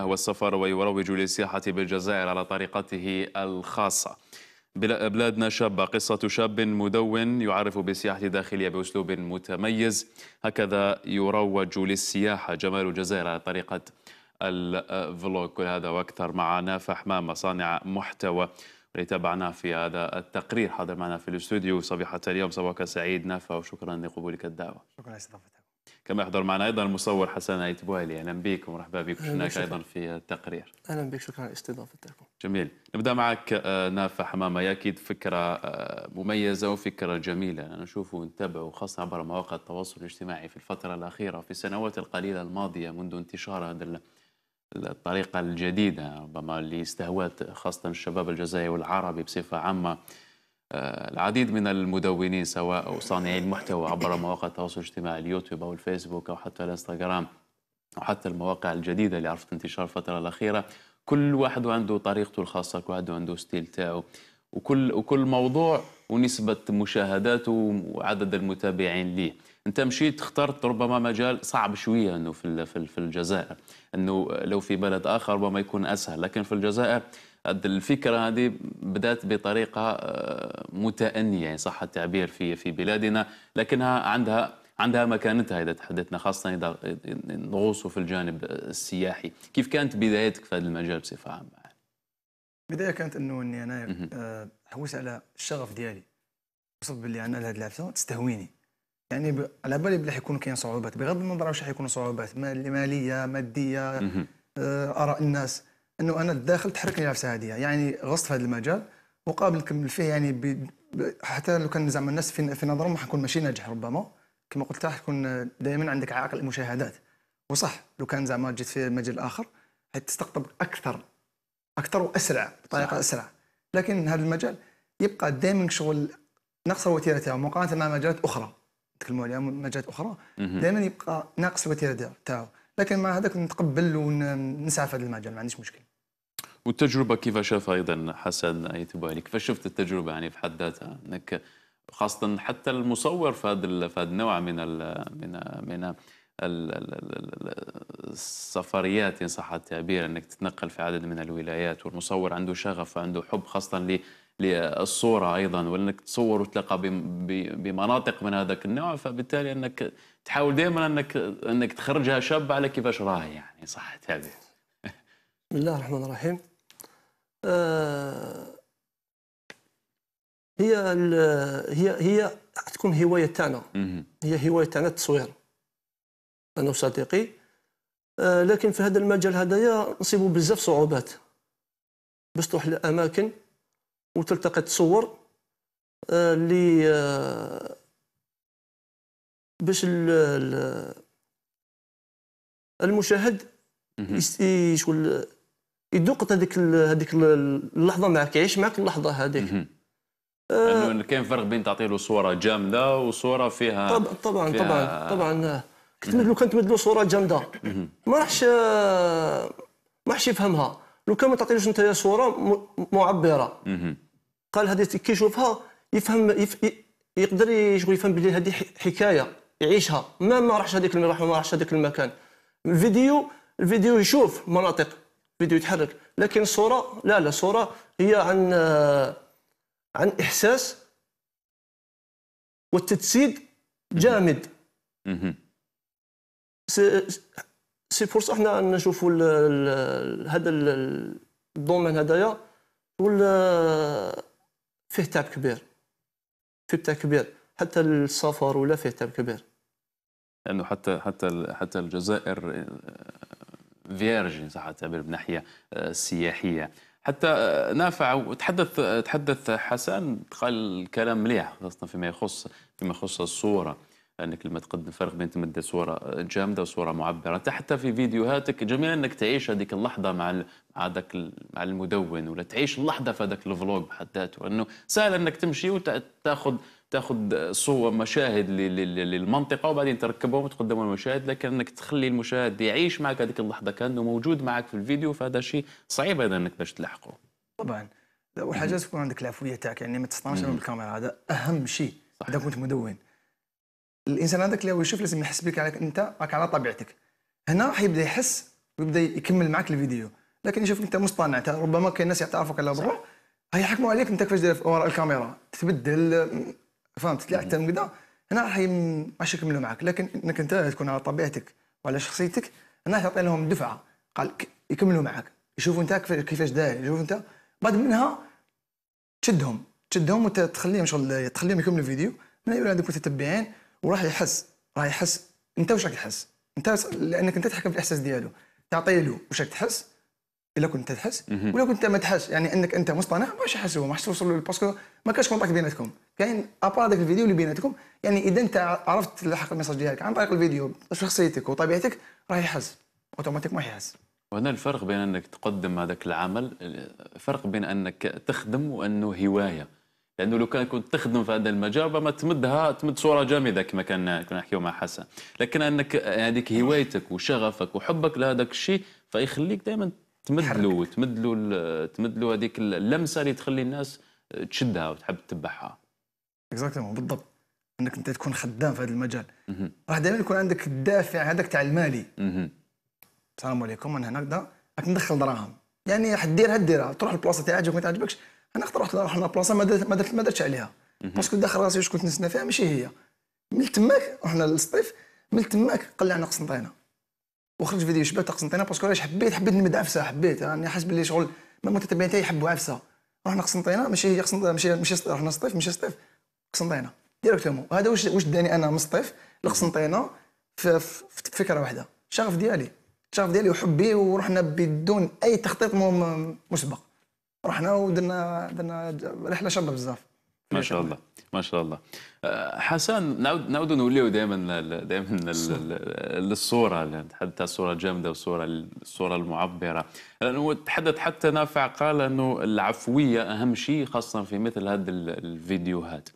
هو السفر ويروج للسياحة بالجزائر على طريقته الخاصة بلادنا شابة قصة شاب مدون يعرف بالسياحة الداخلية بأسلوب متميز هكذا يروج للسياحة جمال الجزائر على طريقة الفلوج كل هذا وأكثر مع نافع حمامة صانع محتوى اللي تابعناه في هذا التقرير حاضر معنا في الاستوديو صبيحة اليوم صباحك سعيد نافع وشكرا لقبولك الدعوة شكرا استضافتك كما يحضر معنا ايضا المصور حسن عيد بوالي اهلا بك ومرحبا بك هناك ايضا في التقرير اهلا بك شكرا على استضافتكم جميل نبدا معك آه، نافع حمامه اكيد فكره آه، مميزه وفكره جميله انا نشوف ونتابع خاصه عبر مواقع التواصل الاجتماعي في الفتره الاخيره في السنوات القليله الماضيه منذ انتشار هذا الطريقه الجديده ربما لاستهواء خاصه الشباب الجزائري والعربي بصفه عامه آه، العديد من المدونين سواء أو صانعي المحتوى عبر مواقع التواصل الاجتماعي اليوتيوب أو الفيسبوك أو حتى الانستغرام أو حتى المواقع الجديدة اللي عرفت انتشار الفترة الأخيرة كل واحد عنده طريقته الخاصة كل واحد عنده ستيل تاعه وكل وكل موضوع ونسبة مشاهداته وعدد المتابعين ليه انت مشيت اخترت ربما مجال صعب شويه انه في في الجزائر انه لو في بلد اخر ربما يكون اسهل لكن في الجزائر الفكره هذه بدات بطريقه آه، متانيه يعني صح التعبير في في بلادنا لكنها عندها عندها مكانتها اذا تحدثنا خاصه اذا نغوصوا في الجانب السياحي كيف كانت بدايتك في هذا المجال بصفه عامه البدايه كانت انه اني انا حوس آه، على الشغف ديالي وصلت باللي انا لهذه العفسه تستهويني يعني على بالي بلي حيكون كاين صعوبات بغض النظر واش حيكونوا صعوبات ماليه ماديه آه، اراء الناس انه انا الداخل تحركني العفسه هذه يعني غصت في هذا المجال وقابل نكمل فيه يعني ب... حتى لو كان زعما الناس في, في نظرهم حنكون ماشي ناجح ربما كما قلت تكون دائما عندك عائق المشاهدات وصح لو كان زعما جيت في مجال اخر حتستقطب اكثر اكثر واسرع بطريقه صح. اسرع لكن هذا المجال يبقى دائما شغل نقص وتيرتها مقارنه مع مجالات اخرى نتكلموا عليها من مجالات اخرى دائما يبقى ناقص الوتيره تاعو لكن مع هذاك نتقبل ونسعى في هذا المجال ما عنديش مشكل والتجربه كيف شافها ايضا حسن ايتوب علي كيف شفت التجربه يعني في حد ذاتها انك خاصه حتى المصور في هذا في هذا النوع من ال من من السفريات ان صح التعبير انك تتنقل في عدد من الولايات والمصور عنده شغف وعنده حب خاصه للصوره ايضا وانك تصور وتلقى بمناطق من هذاك النوع فبالتالي انك تحاول دائما انك انك تخرجها شابه على كيفاش راهي يعني صح هذه بسم الله الرحمن الرحيم آه هي هي هي تكون هوايه تاعنا هي هوايه تاعنا التصوير انا وصديقي آه لكن في هذا المجال هذايا نصيبوا بزاف صعوبات باش تروح لاماكن وتلتقط صور آه، اللي آه، باش المشاهد شغل يذوق هذيك هذيك اللحظه معك يعيش معك اللحظه هذيك آه، لانه كاين فرق بين تعطي له صوره جامده وصوره فيها طبعا طبعا فيها طبعا طبعا كنت لو كان تمد له صوره جامده ما راحش ما راحش يفهمها لو كان ما تعطيلوش انت صوره معبره قال هذه كي يشوفها يفهم يف... يقدر شغل يفهم بلي هذه حكايه يعيشها ما ما راحش هذيك ما راحش هذاك المكان الفيديو الفيديو يشوف مناطق فيديو يتحرك لكن الصوره لا لا الصوره هي عن عن احساس والتجسيد جامد سي فرصه حنا نشوفوا هذا الدومين هذايا فيه تعب كبير فيه تعب كبير حتى السفر ولا فيه تعب كبير لانه حتى حتى حتى الجزائر آه، فيرج ان صح التعبير من ناحيه آه، سياحيه حتى آه، نافع وتحدث تحدث حسن قال كلام مليح خاصه فيما يخص فيما يخص الصوره انك لما تقدم فرق بين تمد صوره جامده وصوره معبره انت حتى في فيديوهاتك جميل انك تعيش هذيك اللحظه مع مع ذاك مع المدون ولا تعيش اللحظه في هذاك الفلوج بحد ذاته انه سهل انك تمشي وتاخذ تاخذ صور مشاهد للمنطقه وبعدين تركبهم وتقدمهم المشاهد لكن انك تخلي المشاهد يعيش معك هذيك اللحظه كانه موجود معك في الفيديو فهذا شيء صعيب هذا انك باش تلحقه طبعا وحاجه تكون عندك العفويه تاعك يعني ما تستناش بالكاميرا هذا اهم شيء اذا كنت مدون الانسان هذاك اللي هو يشوف لازم يحس بك عليك انت راك على طبيعتك هنا راح يبدا يحس ويبدا يكمل معك الفيديو لكن يشوف انت مصطنع ربما كاين ناس يعترفوك على بروح حكموا عليك انت كيفاش داير وراء الكاميرا تبدل فهمت تطلع حتى كذا هنا راح ماشي يكملوا معك لكن انك انت تكون على طبيعتك وعلى شخصيتك هنا تعطي لهم دفعه قال يكملوا معك يشوفوا انت كيفاش داير يشوفوا انت بعد منها تشدهم تشدهم وتخليهم شغل تخليهم يكملوا الفيديو من يولي عندك متتبعين وراح يحس راح يحس انت واش راك تحس انت لانك انت تحكم في الاحساس ديالو تعطي له واش راك تحس الا كنت تحس ولا كنت ما تحس يعني انك انت مصطنع واش يحس هو ما حش توصل له باسكو ما كانش كونتاكت بيناتكم كاين ابار هذاك الفيديو اللي بيناتكم يعني اذا انت عرفت تلحق الميساج ديالك عن طريق الفيديو شخصيتك وطبيعتك راه يحس اوتوماتيك ما يحس وهنا الفرق بين انك تقدم هذاك العمل فرق بين انك تخدم وانه هوايه لانه لو كان كنت تخدم في هذا المجال ربما تمدها تمد صوره جامده كما كان كنا نحكيو مع حسن لكن انك هذيك هوايتك وشغفك وحبك لهذاك الشيء فيخليك دائما تمد له تمد له تمد له هذيك اللمسه اللي تخلي الناس تشدها وتحب تتبعها اكزاكتومون بالضبط انك انت تكون خدام في هذا المجال راح دائما يكون عندك الدافع هذاك تاع المالي السلام عليكم انا هنا راك ندخل دراهم يعني ديرها ديرها تروح البلاصه تاعك ما تعجبكش انا اقترحت رحنا بلاصه ما درت ما درتش عليها باسكو داخل راسي واش كنت نسنى فيها ماشي هي من تماك رحنا للسطيف من تماك قلعنا قسنطينه وخرج فيديو شبه تاع قسنطينه باسكو علاش حبيت حبيت نمد عفسه حبيت راني يعني حاسس بلي شغل ما متتبعين تاعي يحبوا عفسه رحنا قسنطينه ماشي هي قسنطينه ماشي ماشي رحنا سطيف ماشي سطيف قسنطينه ديريكتومون هذا واش واش داني انا من السطيف لقسنطينه في, في فكره واحده الشغف ديالي الشغف ديالي وحبي ورحنا بدون اي تخطيط مسبق رحنا ودرنا درنا رحله شابه بزاف ما شاء الله ما شاء الله أه، حسن نعود نعود نوليو دائما دائما للصوره يعني حتى الصوره الجامده والصوره الصوره المعبره لانه تحدث حتى نافع قال انه العفويه اهم شيء خاصه في مثل هذه الفيديوهات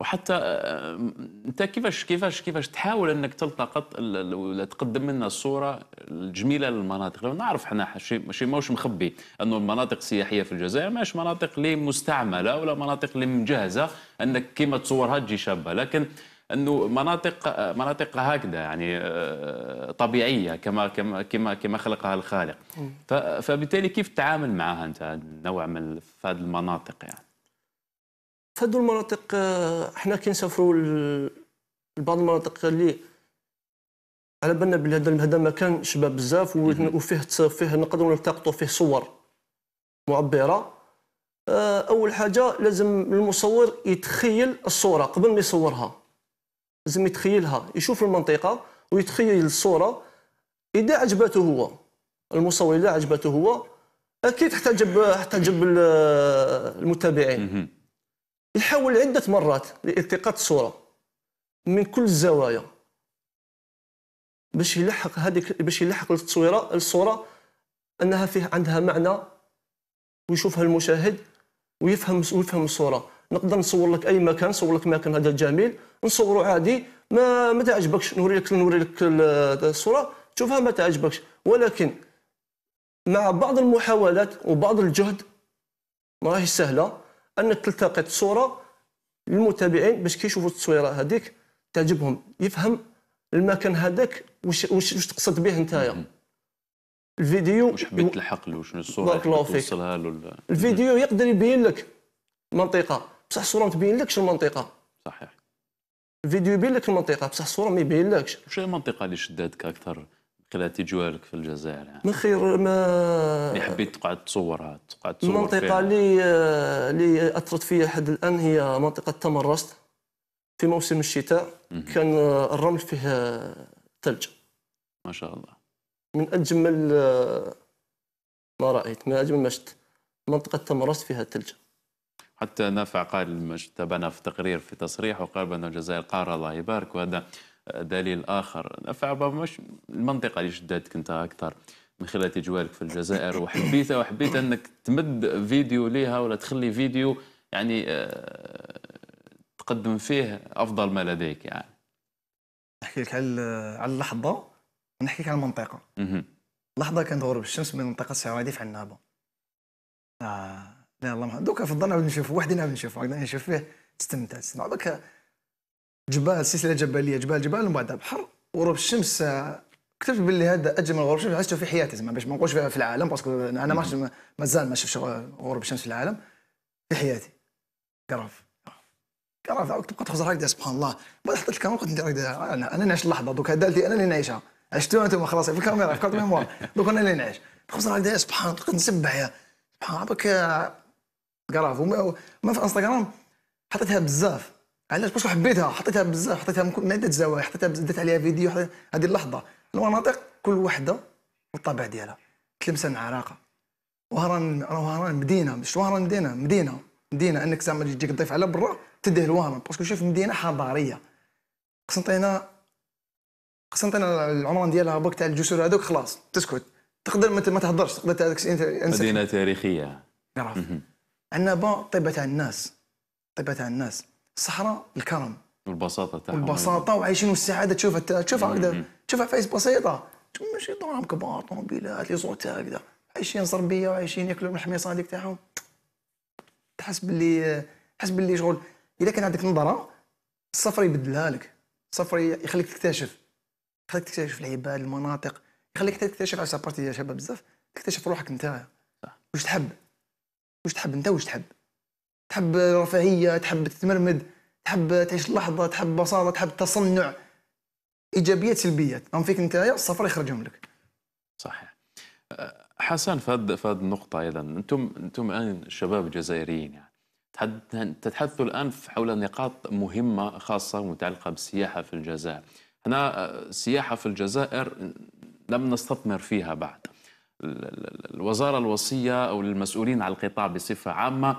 وحتى آه، انت كيفاش كيفاش كيفاش تحاول انك تلتقط ولا تقدم لنا الصوره الجميله للمناطق لو نعرف احنا ماشي ماهوش مخبي انه المناطق السياحيه في الجزائر ماهيش مناطق اللي مستعمله ولا مناطق اللي مجهزه انك كيما تصورها تجي شابه لكن انه مناطق مناطق هكذا يعني آه، طبيعيه كما كما كما كما خلقها الخالق فبالتالي كيف تتعامل معها انت نوع من هذه المناطق يعني فهادو المناطق آه، حنا كنسافروا لبعض المناطق اللي على بالنا بلي هذا مكان شباب بزاف وفيه فيه نقدروا نلتقطوا فيه صور معبره آه، اول حاجه لازم المصور يتخيل الصوره قبل ما يصورها لازم يتخيلها يشوف المنطقه ويتخيل الصوره اذا عجبته هو المصور اذا عجبته هو اكيد حتى احتجب آه، المتابعين يحاول عدة مرات لالتقاط الصورة من كل الزوايا باش يلحق هذيك باش يلحق التصويرة الصورة أنها فيه عندها معنى ويشوفها المشاهد ويفهم ويفهم الصورة نقدر نصور لك أي مكان نصور لك مكان هذا الجميل نصوره عادي ما ما تعجبكش نوري لك نوري لك الصورة تشوفها ما تعجبكش ولكن مع بعض المحاولات وبعض الجهد ماهيش سهله ان تلتقط الصوره للمتابعين باش كيشوفوا التصويره هذيك تعجبهم يفهم المكان هذاك واش واش تقصد به نتايا الفيديو واش حبيت تلحق له شنو الصوره اللي توصلها له الفيديو يقدر يبين لك منطقه بصح الصوره ما تبين لكش المنطقه صحيح الفيديو يبين لك المنطقه بصح الصوره ما يبين لكش واش المنطقه اللي شداتك اكثر قلعتي جوالك في الجزائر يعني. من خير ما اللي حبيت تقعد تصورها تقعد تصور المنطقة اللي اللي أثرت فيا حد الآن هي منطقة تمرست في موسم الشتاء مم. كان آه، الرمل فيه آه، ثلج ما شاء الله من أجمل آه، ما رأيت من أجمل ما شفت منطقة تمرست فيها ثلج حتى نافع قال تابعنا في تقرير في تصريح وقال بأن الجزائر قارة الله يبارك وهذا دليل اخر فربما مش المنطقه اللي شدتك انت اكثر من خلال تجوالك في الجزائر وحبيتها وحبيت انك تمد فيديو ليها ولا تخلي فيديو يعني آه، تقدم فيه افضل ما لديك يعني نحكي لك على اللحظه ونحكي لك على المنطقه لحظه كانت غروب الشمس من المنطقه السعوديه في عنابه آه لا الله دوكا فضلنا نشوف وحدنا نشوف نشوف فيه استمتعت دوكا جبال سلسله جبليه جبال جبال ومن بعدها بحر وغروب الشمس اكتشفت باللي هذا اجمل غروب شمس عشته في حياتي زعما باش ما نقولش في العالم باسكو انا ما مازال ما شفتش غروب الشمس في العالم في حياتي قرف قرف تبقى تخزر هكذا سبحان الله بعد حطيت الكاميرا قلت انا انا نعيش اللحظه دوك هذا انا اللي نعيشها عشتوها انتم خلاص في الكاميرا فكرت ميموار دوك انا اللي نعيش تخزر هكذا سبحان الله نسبح يا سبحان الله قرف وما في انستغرام حطيتها بزاف علاش باش حبيتها حطيتها بزاف حطيتها من عده زوايا حطيتها زدت عليها فيديو هذه اللحظه المناطق كل وحده والطابع ديالها تلمسان عراقه وهران وهران مدينه مش وهران مدينه مدينه مدينه انك زعما تجيك الضيف على برا تديه لوهران باسكو شوف مدينه حضاريه قسنطينه قسنطينه العمران ديالها باك تاع الجسور هذوك خلاص تسكت تقدر ما تهضرش تقدر هذاك مدينه تاريخيه عرفت عندنا با طيبه تاع الناس طيبه تاع الناس صحراء الكرم والبساطه تاعهم والبساطه وعايشين والسعاده تشوفها تشوفها هكذا تشوفها فايس بسيطه ماشي طوعهم كبار طوموبيلات لي زوت هكذا عايشين صربيه وعايشين ياكلوا من الحميصه هذيك تاعهم تحس باللي تحس باللي شغل اذا كان عندك نظره السفر يبدلها لك السفر يخليك تكتشف يخليك تكتشف العباد المناطق يخليك تكتشف على سابارتي يا شباب بزاف تكتشف روحك نتايا واش تحب واش تحب انت واش تحب تحب رفاهيه تحب تتمرمد تحب تعيش اللحظه تحب بساطه تحب تصنع ايجابيات سلبيات أم فيك انت السفر يخرجهم لك صحيح أه، حسن في هذه فهد النقطة أيضا أنتم أنتم الآن شباب جزائريين يعني تتحدثوا الآن حول نقاط مهمة خاصة متعلقة بالسياحة في الجزائر هنا أه، السياحة في الجزائر لم نستثمر فيها بعد الوزارة الوصية أو المسؤولين على القطاع بصفة عامة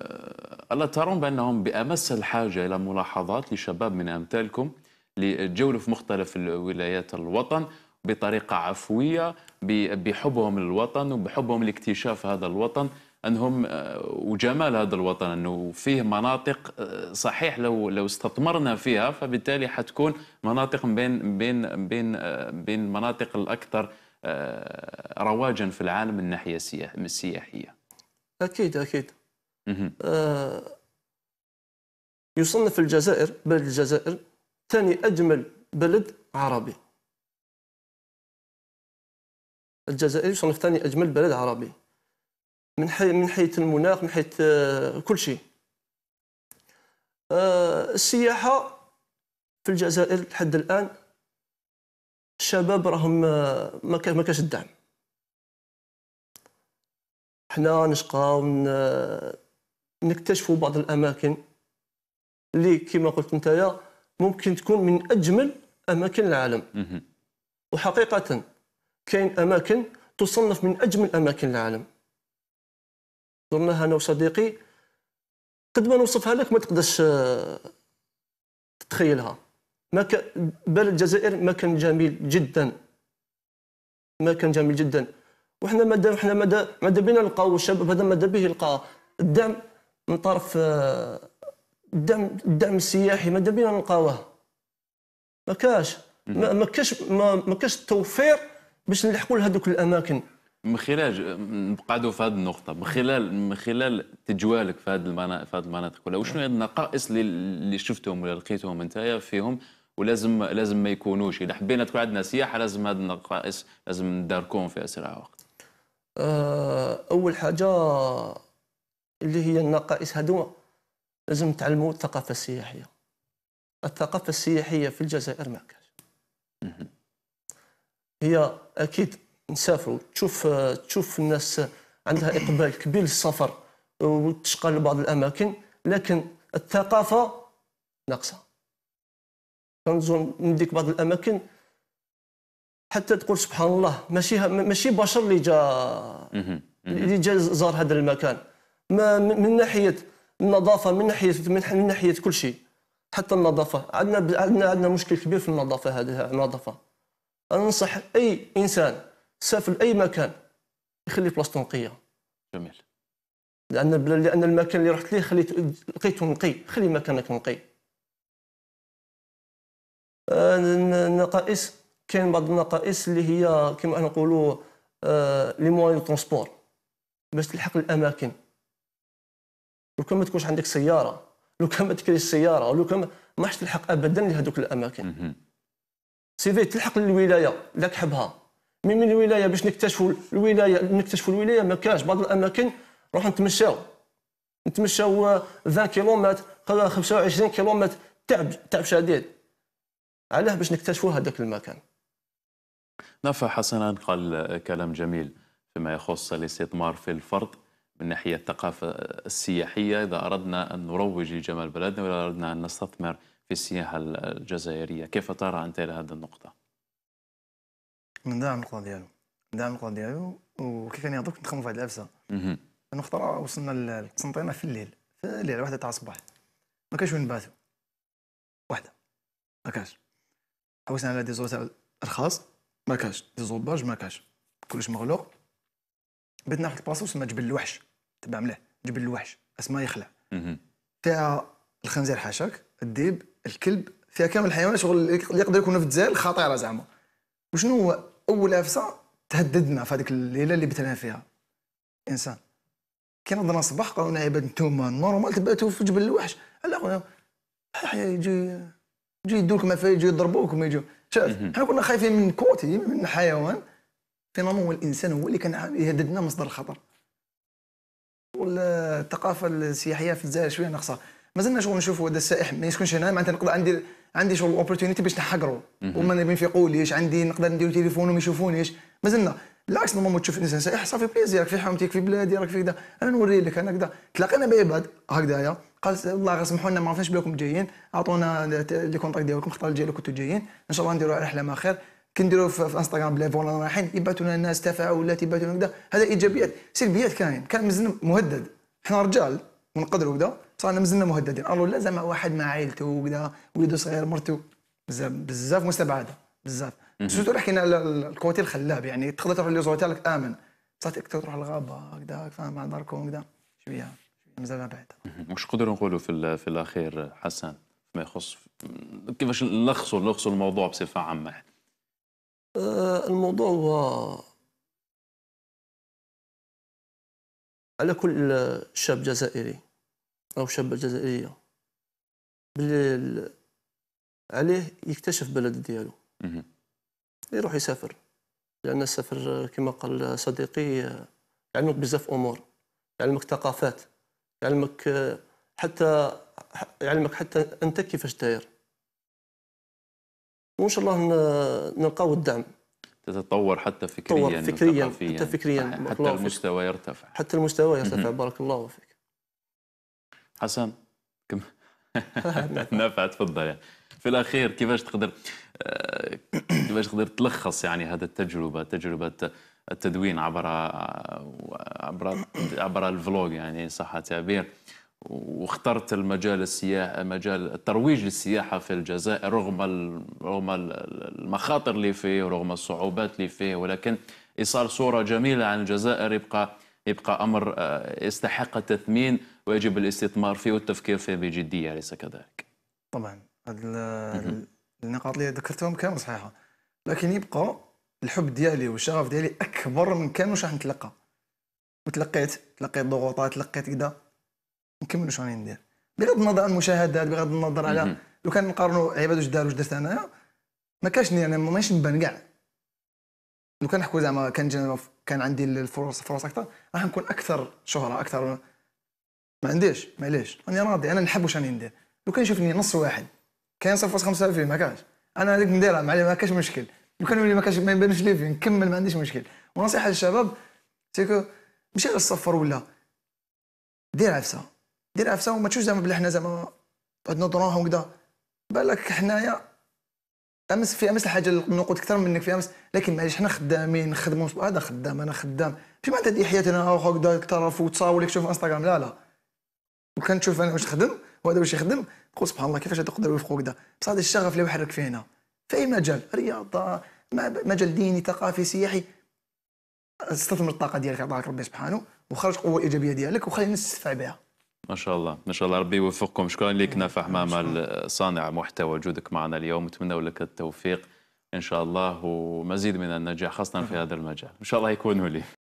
آه، ألا ترون بأنهم بأمس الحاجة إلى ملاحظات لشباب من أمثالكم للجولة في مختلف ولايات الوطن بطريقة عفوية بحبهم للوطن وبحبهم لاكتشاف هذا الوطن أنهم آه، وجمال هذا الوطن أنه فيه مناطق آه، صحيح لو لو استثمرنا فيها فبالتالي حتكون مناطق بين بين بين بين مناطق الأكثر رواجا في العالم من الناحية السياحية أكيد أكيد آه، يصنف الجزائر بلد الجزائر ثاني أجمل بلد عربي الجزائر يصنف ثاني أجمل بلد عربي من حي من حيث المناخ من حيث آه، كل شيء آه، السياحة في الجزائر لحد الآن الشباب راهم ما كاش الدعم حنا نشقاو نكتشفوا بعض الاماكن اللي كما قلت يا ممكن تكون من اجمل اماكن العالم وحقيقه كاين اماكن تصنف من اجمل اماكن العالم زرناها انا وصديقي قد ما نوصفها لك ما تقدرش آه، تتخيلها ما ك... الجزائر مكان جميل جدا مكان جميل جدا وحنا مادا حنا مادا مادا بينا نلقاو الشباب هذا مادا به يلقى الدعم من طرف الدعم آه، الدعم السياحي ماذا بينا نلقاوه ما كاش ما كاش ما كاش التوفير باش نلحقوا لهذوك الاماكن من خلال نقعدوا في هذه النقطة من خلال من خلال تجوالك في هذه المناطق في هذه المناطق كلها وشنو هي النقائص اللي اللي شفتهم ولا لقيتهم انت فيهم ولازم لازم ما يكونوش اذا حبينا تكون عندنا سياحة لازم هذه النقائص لازم نداركوهم في اسرع وقت. آه، أول حاجة اللي هي النقائص هذوما لازم تعلموا الثقافه السياحيه الثقافه السياحيه في الجزائر ما كاش هي اكيد نسافروا تشوف تشوف الناس عندها اقبال كبير للسفر وتشقى لبعض الاماكن لكن الثقافه ناقصه كنزور نديك بعض الاماكن حتى تقول سبحان الله ماشي ماشي بشر اللي جا اللي جا زار هذا المكان ما من ناحيه النظافه من ناحيه من ناحيه كل شيء حتى النظافه عندنا عندنا عندنا مشكل كبير في النظافه هذه النظافه انصح اي انسان سافر لاي مكان يخلي بلاصته نقيه جميل لان لان المكان اللي رحت ليه خليت لقيته نقي خلي مكانك نقي النقائص آه، كاين بعض النقائص اللي هي كما نقولوا آه، لي موان ترونسبور باش تلحق الاماكن لو كان ما تكونش عندك سياره لو كان ما تكريش سياره لو كان ما حش تلحق ابدا لهذوك الاماكن سيفي تلحق للولايه لا تحبها مي من الولايه باش نكتشفوا الولايه نكتشفوا الولايه ما كانش بعض الاماكن نروحوا نتمشاو نتمشاو 20 كيلومتر 25 كيلومتر تعب تعب شديد علاه باش نكتشفوا هذاك المكان نفع حسنا قال كلام جميل فيما يخص الاستثمار في الفرد من ناحية الثقافة السياحية إذا أردنا أن نروج لجمال بلدنا وإذا أردنا أن نستثمر في السياحة الجزائرية كيف ترى أنت إلى هذه النقطة؟ من دعم القوة ديالو من دعم القوة ديالو وكيف يعني دوك نخمو في هذه العبسة أنا وصلنا للقسنطينة في الليل في الليل واحدة تاع الصباح ما كانش وين نباتو واحدة ما كانش حوسنا على دي زوتال رخاص ما كانش دي زوباج ما كانش كلش مغلوق بدنا ناخذ بلاصه ما جبل الوحش تبع ملاح جبل الوحش اسمها يخلع فيها الخنزير حاشاك الديب الكلب فيها كامل الحيوانات شغل اللي يقدر يكون في الجزائر خطيره زعما وشنو هو اول عفسه تهددنا في هذيك الليله اللي بتنا فيها انسان كي نضنا الصباح قالوا لنا عباد نتوما نورمال تباتوا في جبل الوحش على خويا يجي يجي يدوك ما يجي يضربوك ما يجوا شاف حنا كنا خايفين من كوتي من حيوان فينالمون هو الانسان هو اللي كان يهددنا مصدر الخطر والثقافه الثقافه السياحيه في الجزائر شويه ناقصه مازلنا شغل نشوفوا هذا السائح ما يسكنش هنا معناتها نقدر عندي عندي شغل اوبورتونيتي باش نحقرو وما ينفقوليش يفيقوليش عندي نقدر ندير تليفون وما يشوفونيش مازلنا بالعكس نورمالمون تشوف الناس سائح صافي بليزي راك في حومتك في بلادي راك في كذا انا نوري لك انا كذا تلاقينا بعباد هكذايا قال الله سمحوا لنا ما عرفناش بلاكم جايين اعطونا لي كونتاكت ديالكم خطر الجاي اللي كنتوا جايين ان شاء الله نديروا رحله ما خير كنديروا في انستغرام بلا فون رايحين لنا الناس تفاعلات يبعثوا كذا هذا ايجابيات سلبيات كاين كان مزن مهدد حنا رجال ونقدروا كذا بصح انا مزلنا مهددين الو لا زعما واحد مع عائلته وكذا وليده صغير مرته بزاف بزاف مستبعده بزاف سورتو حكينا على الكوتي الخلاب يعني تقدر تروح لزوتيل امن بصح تروح الغابه هكذا فاهم مع داركم كذا شويه مازال بعيد واش نقدروا نقولوا في في الاخير حسن ما يخص كيفاش نلخصوا نلخصوا الموضوع بصفه عامه آه، الموضوع هو على كل شاب جزائري او شابه جزائريه باللي عليه يكتشف بلد ديالو يروح يسافر لان السفر كما قال صديقي يعلمك بزاف امور يعلمك ثقافات يعلمك حتى يعلمك حتى انت كيفاش داير وان شاء الله نلقاو الدعم تتطور حتى فكريا تطور فكريا حتى فكريا حتى المستوى يرتفع حتى المستوى يرتفع بارك الله فيك حسن كم نفع تفضل يعني. في الاخير كيفاش تقدر آه، كيفاش تقدر تلخص يعني هذه التجربه تجربه التدوين عبر آه، عبر عبر الفلوج يعني صح تعبير واخترت المجال السياحة مجال الترويج للسياحة في الجزائر رغم رغم المخاطر اللي فيه ورغم الصعوبات اللي فيه ولكن إيصال صورة جميلة عن الجزائر يبقى يبقى أمر آه، يستحق التثمين ويجب الاستثمار فيه والتفكير فيه بجدية أليس كذلك؟ طبعا النقاط اللي ذكرتهم كانوا صحيحة لكن يبقى الحب ديالي والشغف ديالي أكبر من كان واش راح نتلقى وتلقيت تلقيت ضغوطات تلقيت كذا نكملوا شنو ندير بغض النظر عن المشاهدات بغض النظر على لو كان نقارنوا عباد واش دار واش درت انايا ما كاش يعني مانيش نبان كاع لو كان نحكوا زعما كان كان عندي الفرص فرص اكثر راح نكون اكثر شهره اكثر ما عنديش معليش راني راضي انا نحب واش راني ندير لو كان شافني نص واحد كاين 0.5 فيه ما كانش انا هذيك نديرها معليش ما كاش مشكل لو كان ما كاش ما يبانش لي فيه نكمل ما عنديش مشكل ونصيحه للشباب سيكو ماشي غير الصفر ولا دير عفسه دير عفسه وما تشوف زعما بلي حنا زعما بعد نضروها وكذا بالك حنايا امس في امس الحاجه النقود اكثر منك في امس لكن معليش حنا خدامين نخدموا هذا خدام انا خدام ماشي معناتها دي حياتنا هكذا اكثر وتصاور لك شوف انستغرام لا لا وكان تشوف انا واش نخدم وهذا واش يخدم قول سبحان الله كيفاش تقدروا يوفقوا كذا بصح هذا الشغف اللي يحرك فينا في اي مجال رياضه مجال ديني ثقافي سياحي استثمر الطاقه ديالك عطاك ربي سبحانه وخرج قوه ايجابيه ديالك وخلي الناس تستفع بها ما شاء الله ما شاء الله ربي يوفقكم شكرا لك نافع حمامه صانع محتوى وجودك معنا اليوم نتمنى لك التوفيق ان شاء الله ومزيد من النجاح خاصه في هذا المجال ان شاء الله يكون لي